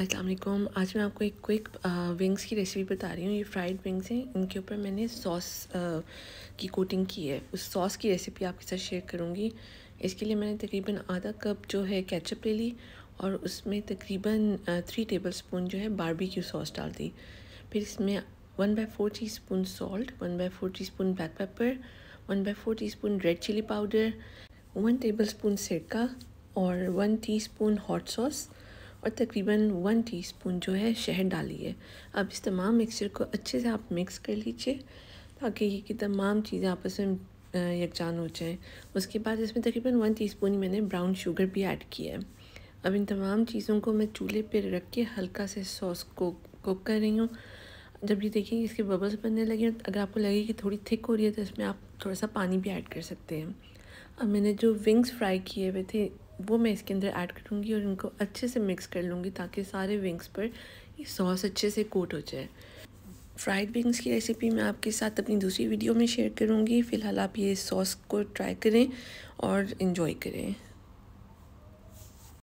अस्सलाम आज मैं आपको एक क्विक विंग्स की रेसिपी बता रही हूँ ये फ्राइड विंग्स हैं इनके ऊपर मैंने सॉस की कोटिंग की है उस सॉस की रेसिपी आपके साथ शेयर करूँगी इसके लिए मैंने तकरीबन आधा कप जो है केचप ले ली और उसमें तकरीबन थ्री टेबल स्पून जो है बारबेक्यू सॉस डाल दी फिर इसमें one by four teaspoon salt one by four teaspoon black pepper one by four teaspoon red chili powder one tablespoon सिरका और one teaspoon hot sauce और तकरीबन one teaspoon जो है शहद डाली है अब इस तमाम मिक्सचर को अच्छे से आप मिक्स कर लीजिए ताकि ये की तमाम चीज़ें आपस में यकजान हो जाएँ उसके बाद इसमें तकरीबन वन टीस्पून मैंने ब्राउन शुगर भी ऐड किया है अब इन तमाम चीज़ों को मैं चूल्हे पर रख के हल्का से सॉस को कुक कर रही हूँ जब ये देखेंगे इसके बबल्स बनने लगे हैं अगर आपको लगे कि थोड़ी थिक हो रही है तो इसमें आप थोड़ा सा पानी भी ऐड कर सकते हैं अब मैंने जो विंग्स फ्राई किए हुए थे वो मैं इसके अंदर ऐड करूँगी और इनको अच्छे से मिक्स कर लूँगी ताकि सारे विंग्स पर ये सॉस अच्छे से कोट हो जाए फ्राइड विंग्स की रेसिपी मैं आपके साथ अपनी दूसरी वीडियो में शेयर करूँगी फ़िलहाल आप ये सॉस को ट्राई करें और इन्जॉय करें